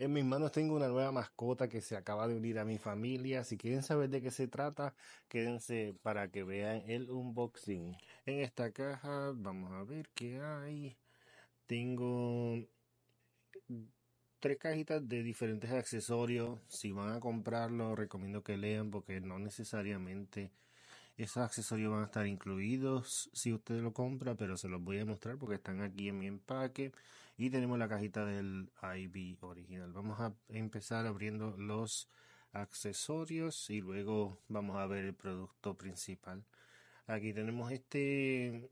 En mis manos tengo una nueva mascota que se acaba de unir a mi familia. Si quieren saber de qué se trata, quédense para que vean el unboxing. En esta caja, vamos a ver qué hay. Tengo tres cajitas de diferentes accesorios. Si van a comprarlo, recomiendo que lean porque no necesariamente esos accesorios van a estar incluidos si usted lo compra, pero se los voy a mostrar porque están aquí en mi empaque y tenemos la cajita del IB original. Vamos a empezar abriendo los accesorios y luego vamos a ver el producto principal. Aquí tenemos este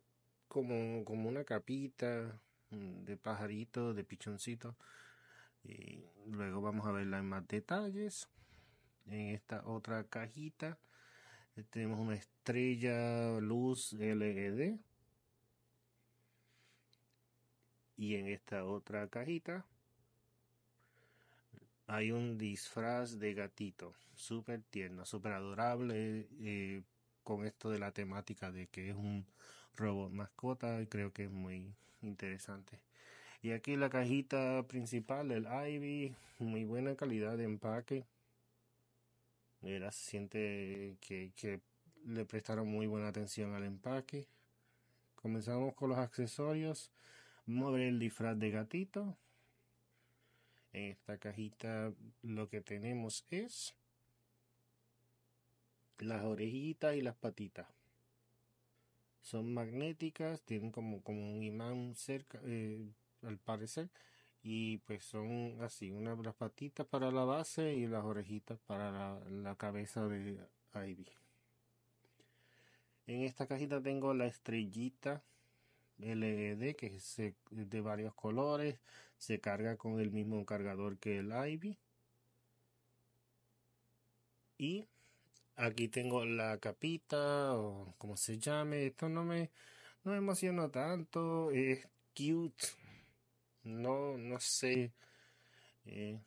como, como una capita mm, de pajarito, de pichoncito. Y luego vamos a verla en más detalles. En esta otra cajita tenemos una estrella luz LED Y en esta otra cajita hay un disfraz de gatito, súper tierno, súper adorable, eh, con esto de la temática de que es un robot mascota, y creo que es muy interesante. Y aquí la cajita principal, el Ivy, muy buena calidad de empaque. era se siente que le prestaron muy buena atención al empaque. Comenzamos con los accesorios ver el disfraz de gatito. En esta cajita lo que tenemos es las orejitas y las patitas. Son magnéticas, tienen como, como un imán cerca, eh, al parecer, y pues son así, una, las patitas para la base y las orejitas para la cabeza de Ivy. En esta cajita tengo la estrellita LED que es eh, de varios colores, se carga con el mismo cargador que el Ivy. Y aquí tengo la capita o como se llame, esto no me, no me emociona tanto, es cute, no, no sé. Eh,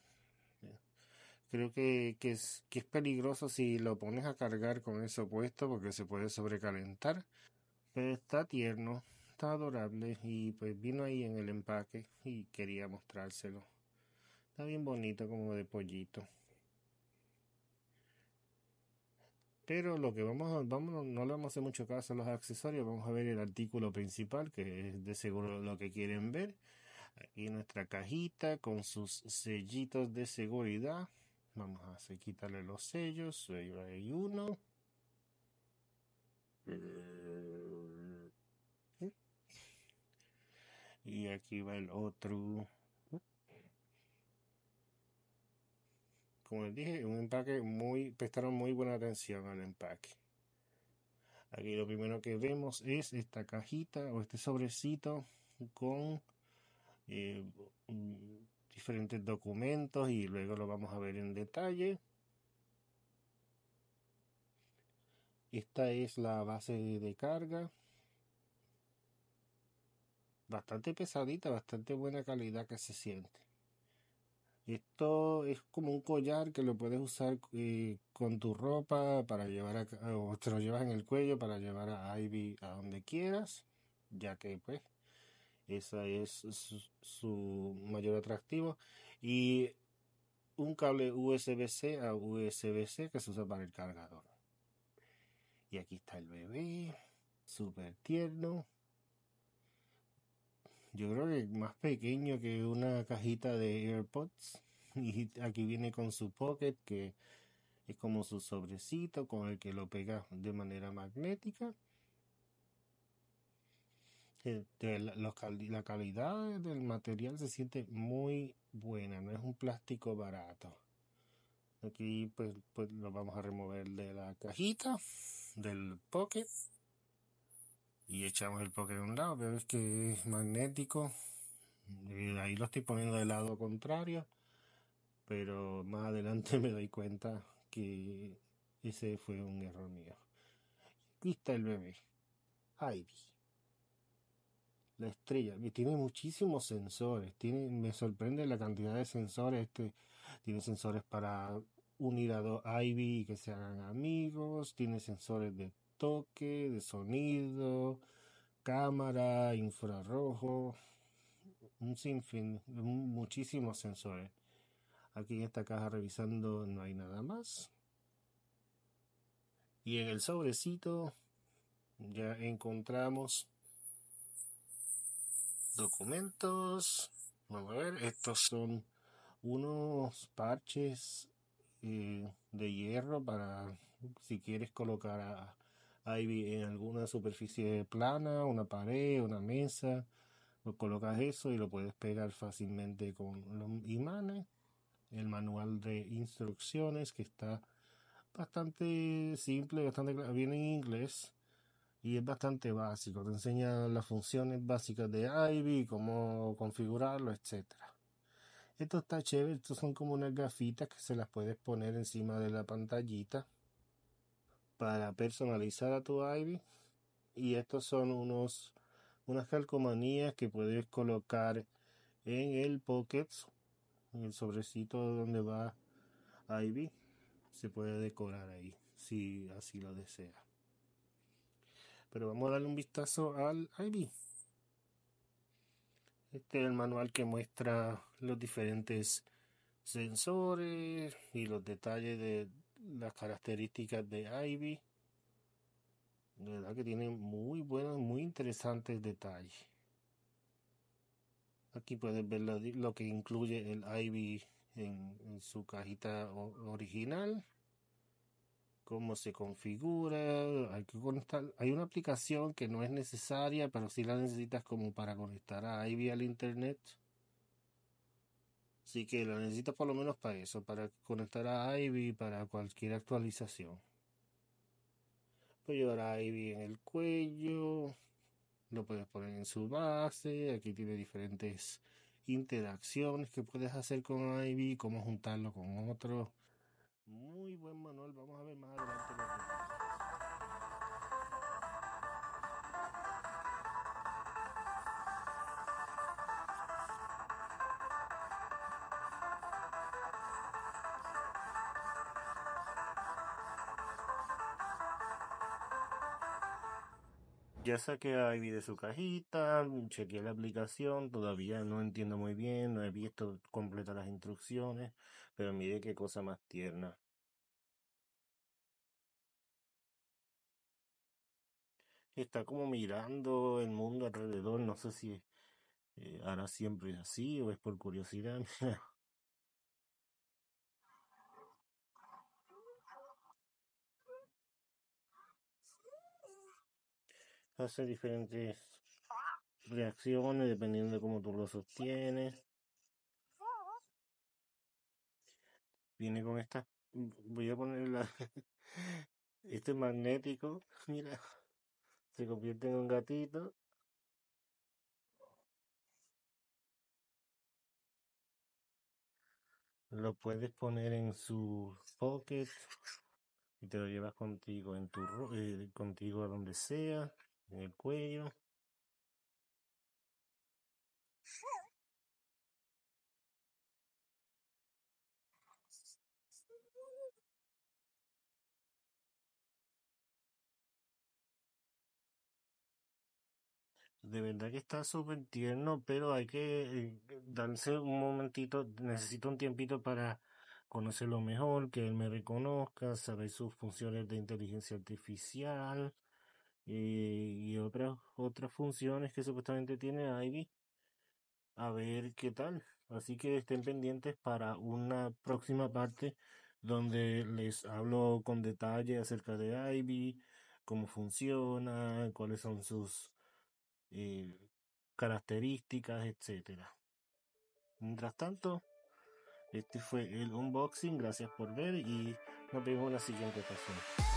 creo que, que, es, que es peligroso si lo pones a cargar con eso puesto porque se puede sobrecalentar. Pero está tierno está adorable y pues vino ahí en el empaque y quería mostrárselo. Está bien bonito como de pollito. Pero lo que vamos a, vamos, no le vamos a hacer mucho caso a los accesorios, vamos a ver el artículo principal, que es de seguro lo que quieren ver. Aquí nuestra cajita con sus sellitos de seguridad. Vamos a quitarle los sellos. uno. Y aquí va el otro. Como les dije, un empaque muy. Prestaron muy buena atención al empaque. Aquí lo primero que vemos es esta cajita o este sobrecito con eh, diferentes documentos y luego lo vamos a ver en detalle. Esta es la base de carga bastante pesadita, bastante buena calidad que se siente. Esto es como un collar que lo puedes usar eh, con tu ropa para llevar a, o te lo llevas en el cuello para llevar a Ivy a donde quieras, ya que pues esa es su mayor atractivo y un cable USB-C a USB-C que se usa para el cargador. Y aquí está el bebé, súper tierno yo creo que es más pequeño que una cajita de AirPods. Y aquí viene con su pocket, que es como su sobrecito con el que lo pega de manera magnética. Eh, la, calidad del material se siente muy buena, no es un plástico barato. Aquí pues, pues lo vamos a remover de la cajita, del pocket y echamos el poker de un lado, pero es que es magnético. Eh, ahí lo estoy poniendo del lado contrario, pero más adelante me doy cuenta que ese fue un error mío. Aquí está el bebé, Ivy. La estrella, que tiene muchísimos sensores. Tiene, me sorprende la cantidad de sensores. Este tiene sensores para unir a dos Ivy y que se hagan amigos. Tiene sensores de toque, de sonido, cámara, infrarrojo, un sinfín, muchísimos sensores. ¿eh? Aquí en esta caja revisando no hay nada más. Y en el sobrecito ya encontramos documentos. Vamos a ver, estos son unos parches eh, de hierro para si quieres colocar a, Ivy en alguna superficie plana, una pared, una mesa, lo colocas eso y lo puedes pegar fácilmente con los imanes. El manual de instrucciones que está bastante simple, bastante claro, viene en inglés y es bastante básico. Te enseña las funciones básicas de Ivy, cómo configurarlo, etcétera. Esto está chévere, estos son como unas gafitas que se las puedes poner encima de la pantallita para personalizar a tu ivy y estos son unos unas calcomanías que puedes colocar en el pocket en el sobrecito donde va Ivy se puede decorar ahí si así lo desea pero vamos a darle un vistazo al Ivy este es el manual que muestra los diferentes sensores y los detalles de, las características de Ivy. De verdad que tiene muy buenos, muy interesantes detalles. Aquí puedes ver lo, que incluye el Ivy en, su cajita original. Cómo se configura. Hay que conectar. Hay una aplicación que no es necesaria, pero si la necesitas como para conectar a Ivy al internet Así que lo necesitas por lo menos para eso, para conectar a Ivy, para cualquier actualización. Pues llevar a Ivy en el cuello, lo puedes poner en su base, aquí tiene diferentes interacciones que puedes hacer con Ivy, cómo juntarlo con otro. Muy buen manual, vamos a ver más adelante. Ya saqué a Ivy de su cajita, chequeé la aplicación, todavía no entiendo muy bien, no he visto completas las instrucciones, pero mire qué cosa más tierna. Está como mirando el mundo alrededor, no sé si eh, hará siempre así o es por curiosidad. hace diferentes reacciones dependiendo de cómo tú lo sostienes. Viene con esta. Voy a ponerla, esto Este magnético, mira, se convierte en un gatito. Lo puedes poner en su pocket y te lo llevas contigo en tu eh, contigo a donde sea en el cuello. De verdad que está súper tierno, pero hay que eh, darse un momentito, necesito un tiempito para conocerlo mejor, que él me reconozca, saber sus funciones de inteligencia artificial, y, otras, otras funciones que supuestamente tiene Ivy. A ver qué tal. Así que estén pendientes para una próxima parte donde les hablo con detalle acerca de Ivy, cómo funciona, cuáles son sus eh, características, etcétera. Mientras tanto, este fue el unboxing. Gracias por ver y nos vemos en la siguiente ocasión.